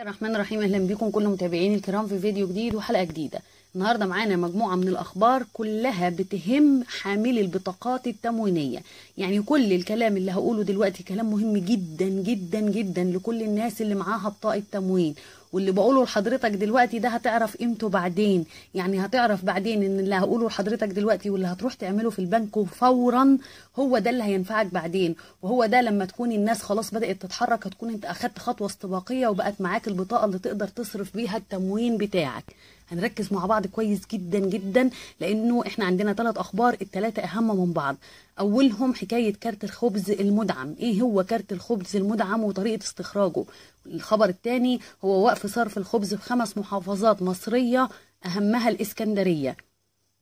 الرحمن الرحيم اهلا بكم كل متابعين الكرام في فيديو جديد وحلقه جديده النهارده معانا مجموعه من الاخبار كلها بتهم حاملي البطاقات التموينيه يعني كل الكلام اللي هقوله دلوقتي كلام مهم جدا جدا جدا لكل الناس اللي معاها بطاقه تموين واللي بقوله لحضرتك دلوقتي ده هتعرف قيمته بعدين يعني هتعرف بعدين ان اللي هقوله لحضرتك دلوقتي واللي هتروح تعمله في البنك فورا هو ده اللي هينفعك بعدين وهو ده لما تكون الناس خلاص بدات تتحرك هتكون انت اخدت خطوه استباقيه وبقت معاك البطاقه اللي تقدر تصرف بيها التموين بتاعك هنركز مع بعض كويس جدا جدا لانه احنا عندنا ثلاث اخبار الثلاثه اهم من بعض اولهم حكايه كارت الخبز المدعم ايه هو كارت الخبز المدعم وطريقه استخراجه الخبر الثاني هو وقف صرف الخبز في خمس محافظات مصريه اهمها الاسكندريه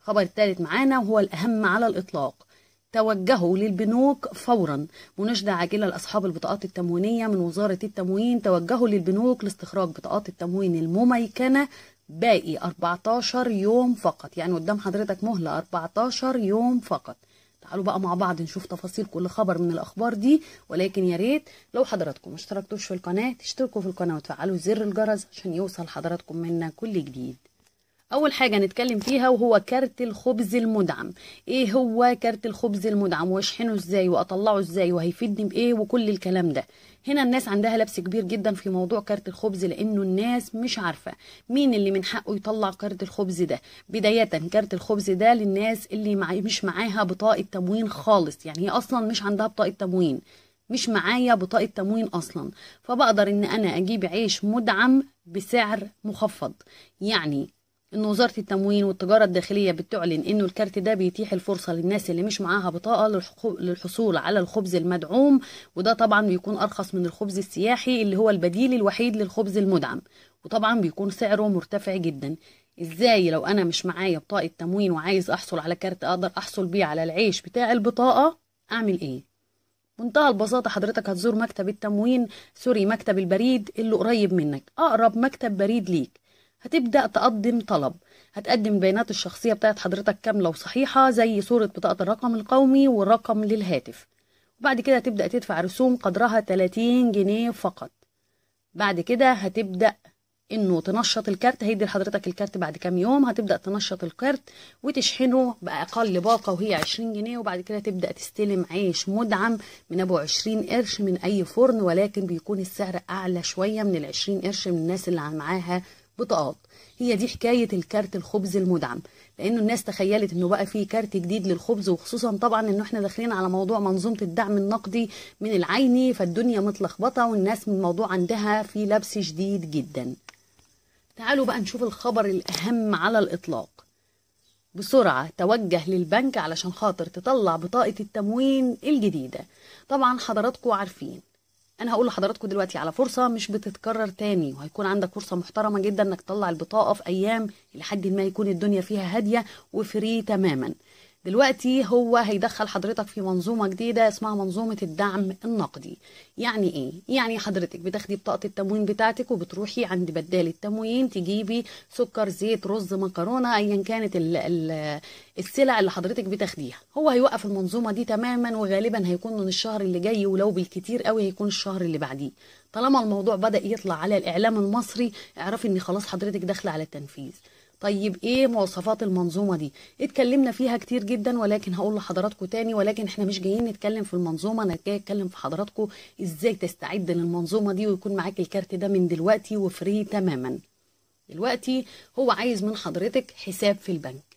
الخبر الثالث معانا وهو الاهم على الاطلاق توجهوا للبنوك فورا مناشدة عاجلة لأصحاب البطاقات التموينية من وزارة التموين توجهوا للبنوك لاستخراج بطاقات التموين المميكنة باقي 14 يوم فقط يعني قدام حضرتك مهلة 14 يوم فقط تعالوا بقى مع بعض نشوف تفاصيل كل خبر من الأخبار دي ولكن يا ريت لو حضراتكم اشتركتوش في القناة تشتركوا في القناة وتفعلوا زر الجرس عشان يوصل حضراتكم منا كل جديد اول حاجه هنتكلم فيها وهو كارت الخبز المدعم ايه هو كارت الخبز المدعم واشحنه ازاي واطلعه ازاي وهيفيدني بايه وكل الكلام ده هنا الناس عندها لبس كبير جدا في موضوع كارت الخبز لانه الناس مش عارفه مين اللي من حقه يطلع كارت الخبز ده بدايه كارت الخبز ده للناس اللي مع... مش معاها بطاقه تموين خالص يعني هي اصلا مش عندها بطاقه تموين مش معايا بطاقة تموين أصلا فبقدر إن أنا أجيب عيش مدعم بسعر مخفض يعني إن وزارة التموين والتجارة الداخلية بتعلن إنه الكارت ده بيتيح الفرصة للناس اللي مش معاها بطاقة للحصول على الخبز المدعوم وده طبعا بيكون أرخص من الخبز السياحي اللي هو البديل الوحيد للخبز المدعم وطبعا بيكون سعره مرتفع جدا ازاي لو انا مش معايا بطاقه تموين وعايز احصل على كارت اقدر احصل بيه على العيش بتاع البطاقه اعمل ايه منتهى البساطة حضرتك هتزور مكتب التموين سوري مكتب البريد اللي قريب منك أقرب مكتب بريد ليك هتبدأ تقدم طلب هتقدم البيانات الشخصية بتاعت حضرتك كاملة وصحيحة زي صورة بطاقة الرقم القومي والرقم للهاتف وبعد كده هتبدأ تدفع رسوم قدرها 30 جنيه فقط بعد كده هتبدأ انه تنشط الكارت هيدي لحضرتك الكارت بعد كام يوم هتبدا تنشط الكارت وتشحنه باقل باقه وهي 20 جنيه وبعد كده تبدا تستلم عيش مدعم من ابو 20 قرش من اي فرن ولكن بيكون السعر اعلى شويه من ال 20 قرش من الناس اللي معاها بطاقات هي دي حكاية الكارت الخبز المدعم لأنه الناس تخيلت إنه بقى في كارت جديد للخبز وخصوصا طبعا إنه إحنا داخلين على موضوع منظومة الدعم النقدي من العيني فالدنيا متلخبطة والناس من الموضوع عندها في لبس جديد جدا تعالوا بقى نشوف الخبر الأهم على الإطلاق بسرعة توجه للبنك علشان خاطر تطلع بطاقة التموين الجديدة طبعا حضراتكم عارفين انا هقول لحضراتكم دلوقتي على فرصه مش بتتكرر تاني وهيكون عندك فرصه محترمه جدا انك تطلع البطاقه في ايام لحد ما يكون الدنيا فيها هاديه وفري تماما دلوقتي هو هيدخل حضرتك في منظومه جديده اسمها منظومه الدعم النقدي يعني ايه يعني حضرتك بتاخدي بطاقه التموين بتاعتك وبتروحي عند بدال التموين تجيبي سكر زيت رز مكرونه ايا كانت الـ الـ السلع اللي حضرتك بتاخديها هو هيوقف المنظومه دي تماما وغالبا هيكون من الشهر اللي جاي ولو بالكتير قوي هيكون الشهر اللي بعديه طالما الموضوع بدا يطلع على الاعلام المصري اعرفي ان خلاص حضرتك داخله على التنفيذ طيب ايه مواصفات المنظومه دي اتكلمنا فيها كتير جدا ولكن هقول لحضراتكم تاني ولكن احنا مش جايين نتكلم في المنظومه انا جاي اتكلم في حضراتكم ازاي تستعد للمنظومه دي ويكون معاك الكارت ده من دلوقتي وفري تماما دلوقتي هو عايز من حضرتك حساب في البنك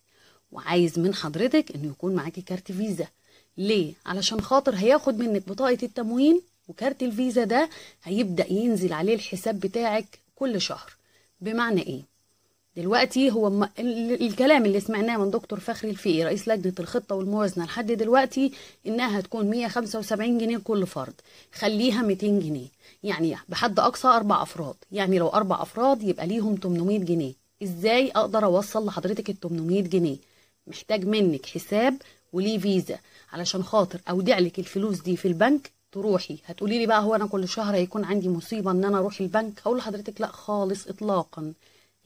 وعايز من حضرتك انه يكون معاكي كارت فيزا ليه علشان خاطر هياخد منك بطاقه التموين وكارت الفيزا ده هيبدا ينزل عليه الحساب بتاعك كل شهر بمعنى ايه دلوقتي هو الكلام اللي سمعناه من دكتور فخري الفقي رئيس لجنة الخطة والموازنة لحد دلوقتي إنها هتكون 175 جنيه لكل فرد خليها 200 جنيه يعني بحد أقصى أربع أفراد يعني لو أربع أفراد يبقى ليهم 800 جنيه إزاي أقدر أوصل لحضرتك ال 800 جنيه محتاج منك حساب وليه فيزا علشان خاطر أودع لك الفلوس دي في البنك تروحي هتقولي لي بقى هو انا كل شهر هيكون عندي مصيبه ان انا اروح البنك هقول لحضرتك لا خالص اطلاقا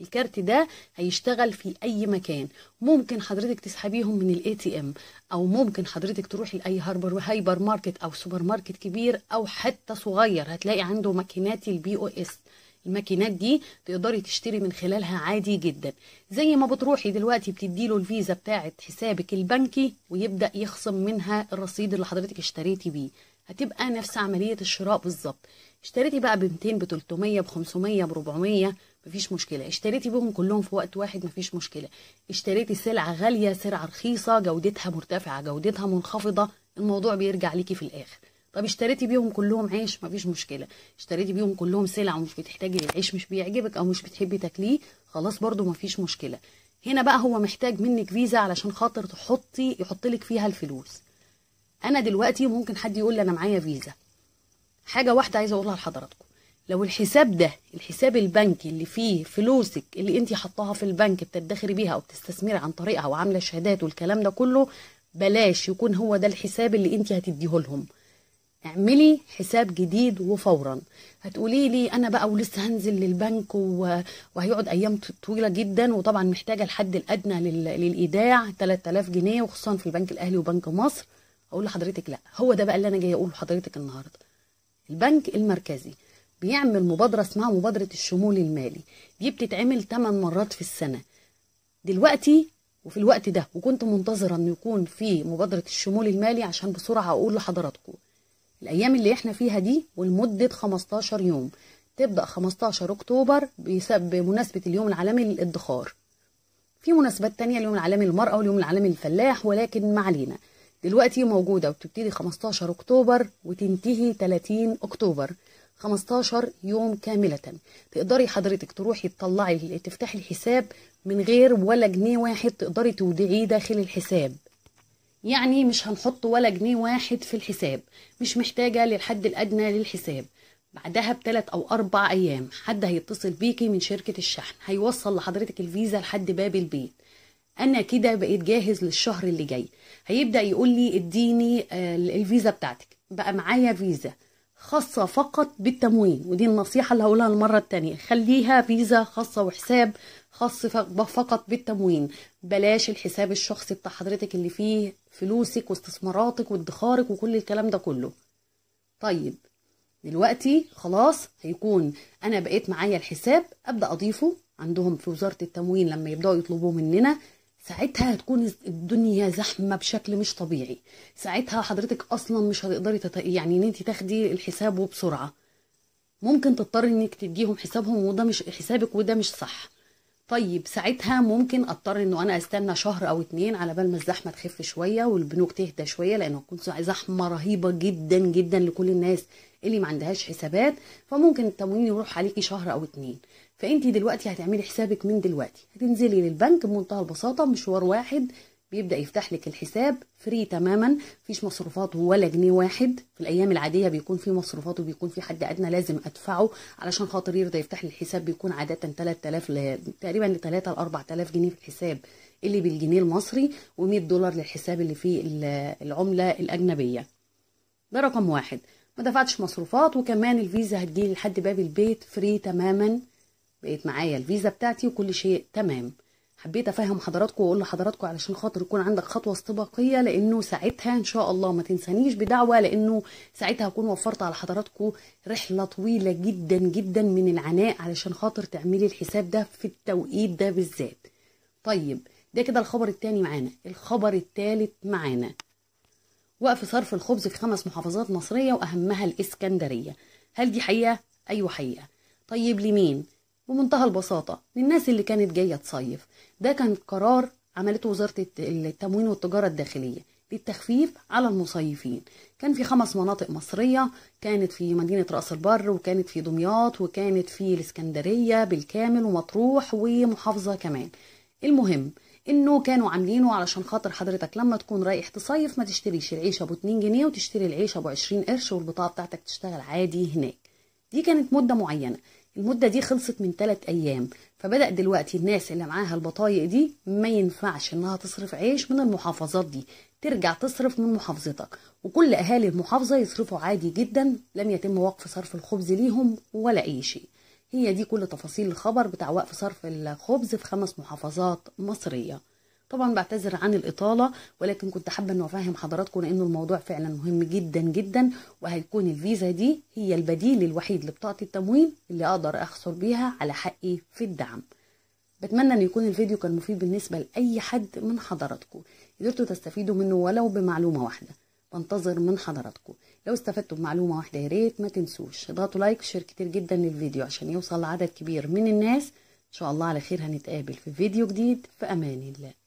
الكارت ده هيشتغل في اي مكان ممكن حضرتك تسحبيهم من الاي تي ام او ممكن حضرتك تروحي لاي هاربر هايبر ماركت او سوبر ماركت كبير او حتى صغير هتلاقي عنده ماكينات البي او اس الماكينات دي تقدري تشتري من خلالها عادي جدا زي ما بتروحي دلوقتي بتديله الفيزا بتاعه حسابك البنكي ويبدا يخصم منها الرصيد اللي حضرتك اشتريتي بيه هتبقى نفس عمليه الشراء بالظبط اشتريتي بقى ب 200 ب 300 ب 500 ب 400 مفيش مشكله اشتريتي بهم كلهم في وقت واحد مفيش مشكله اشتريتي سلعه غاليه سلعه رخيصه جودتها مرتفعه جودتها منخفضه الموضوع بيرجع ليكي في الاخر طب اشتريتي بيهم كلهم عيش مفيش مشكله اشتريتي بيهم كلهم سلع ومش بتحتاجي للعيش مش بيعجبك او مش بتحبي تاكليه خلاص برده مفيش مشكله هنا بقى هو محتاج منك فيزا علشان خاطر تحطي يحط لك فيها الفلوس انا دلوقتي ممكن حد يقول لي انا معايا فيزا حاجه واحده عايزه اقولها لحضراتكم لو الحساب ده الحساب البنكي اللي فيه فلوسك اللي انت حطاها في البنك بتدخري بيها او بتستثمري عن طريقها وعامله شهادات والكلام ده كله بلاش يكون هو ده الحساب اللي انت هتديه لهم اعملي حساب جديد وفورا هتقولي لي انا بقى ولسه هنزل للبنك و... وهيقعد ايام طويله جدا وطبعا محتاجه الحد الادنى لل... للايداع 3000 جنيه وخصوصا في البنك الاهلي وبنك مصر اقول لحضرتك لا هو ده بقى اللي انا جايه اقوله لحضرتك النهارده البنك المركزي بيعمل مبادره اسمها مبادره الشمول المالي دي بتتعمل 8 مرات في السنه دلوقتي وفي الوقت ده وكنت منتظره انه يكون في مبادره الشمول المالي عشان بسرعه اقول لحضراتكم الايام اللي احنا فيها دي ولمده 15 يوم تبدا 15 اكتوبر بمناسبه اليوم العالمي للادخار في مناسبات تانية اليوم العالمي للمرأة واليوم العالمي للفلاح ولكن ما علينا دلوقتي موجودة وبتبتدي 15 أكتوبر وتنتهي 30 أكتوبر 15 يوم كاملة تقدري حضرتك تروحي تطلعي تفتحي الحساب من غير ولا جنيه واحد تقدري تودعيه داخل الحساب يعني مش هنحط ولا جنيه واحد في الحساب مش محتاجة للحد الأدنى للحساب بعدها بثلاث أو أربع أيام حد هيتصل بيكي من شركة الشحن هيوصل لحضرتك الفيزا لحد باب البيت أنا كده بقيت جاهز للشهر اللي جاي هيبدأ يقول لي اديني آه، الفيزا بتاعتك بقى معايا فيزا خاصة فقط بالتموين ودي النصيحة اللي هقولها المرة التانية خليها فيزا خاصة وحساب خاص فقط بالتموين بلاش الحساب الشخصي بتاع حضرتك اللي فيه فلوسك واستثماراتك وادخارك وكل الكلام ده كله طيب دلوقتي خلاص هيكون انا بقيت معايا الحساب ابدا اضيفه عندهم في وزاره التموين لما يبداوا يطلبوه مننا ساعتها هتكون الدنيا زحمه بشكل مش طبيعي ساعتها حضرتك اصلا مش هتقدري تت... يعني ان انت تاخدي الحساب وبسرعه ممكن تضطري انك تديهم حسابهم وده مش حسابك وده مش صح طيب ساعتها ممكن اضطر انه انا استنى شهر او اتنين على بال ما الزحمه تخف شويه والبنوك تهدى شويه لانه هتكون زحمه رهيبه جدا جدا لكل الناس اللي ما عندهاش حسابات فممكن التموين يروح عليكي شهر او اتنين فانت دلوقتي هتعملي حسابك من دلوقتي هتنزلي للبنك بمنتهى البساطه مشوار واحد بيبدا يفتح لك الحساب فري تماما مفيش مصروفات ولا جنيه واحد في الايام العاديه بيكون في مصروفات وبيكون في حد ادنى لازم ادفعه علشان خاطر يرضى يفتح لي الحساب بيكون عاده 3000 ل... تقريبا ل 3 ل 4000 جنيه في الحساب اللي بالجنيه المصري و100 دولار للحساب اللي فيه العمله الاجنبيه ده رقم واحد ما دفعتش مصروفات وكمان الفيزا هتجيلي لحد باب البيت فري تماما بقيت معايا الفيزا بتاعتي وكل شيء تمام حبيت افهم حضراتكم واقول لحضراتكم علشان خاطر يكون عندك خطوه استباقيه لانه ساعتها ان شاء الله ما تنسانيش بدعوه لانه ساعتها هكون وفرت على حضراتكم رحله طويله جدا جدا من العناء علشان خاطر تعملي الحساب ده في التوقيت ده بالذات طيب ده كده الخبر الثاني معانا الخبر الثالث معانا وقف صرف الخبز في خمس محافظات مصريه واهمها الاسكندريه هل دي حقيقه ايوه حقيقه طيب لمين بمنتهى البساطة للناس اللي كانت جاية تصيف ده كان قرار عملته وزارة التموين والتجارة الداخلية للتخفيف على المصيفين كان في خمس مناطق مصرية كانت في مدينة رأس البر وكانت في دمياط وكانت في الإسكندرية بالكامل ومطروح ومحافظة كمان المهم انه كانوا عاملينه علشان خاطر حضرتك لما تكون رايح تصيف ما تشتريش العيشه ابو 2 جنيه وتشتري العيشه ابو 20 قرش والبطاقه بتاعتك تشتغل عادي هناك دي كانت مده معينه المدة دي خلصت من ثلاث أيام فبدأ دلوقتي الناس اللي معاها البطايق دي ما ينفعش إنها تصرف عيش من المحافظات دي ترجع تصرف من محافظتك وكل أهالي المحافظة يصرفوا عادي جدا لم يتم وقف صرف الخبز ليهم ولا أي شيء هي دي كل تفاصيل الخبر بتاع وقف صرف الخبز في خمس محافظات مصرية طبعا بعتذر عن الإطالة ولكن كنت حابة أن أفهم حضراتكم لأن الموضوع فعلا مهم جدا جدا وهيكون الفيزا دي هي البديل الوحيد لبطاقة التموين اللي أقدر أخسر بيها على حقي في الدعم بتمنى ان يكون الفيديو كان مفيد بالنسبه لاي حد من حضراتكم قدرتوا تستفيدوا منه ولو بمعلومه واحده بنتظر من حضراتكم لو استفدتوا بمعلومه واحده يا ريت ما تنسوش اضغطوا لايك شير كتير جدا للفيديو عشان يوصل لعدد كبير من الناس ان شاء الله على خير هنتقابل في فيديو جديد في امان الله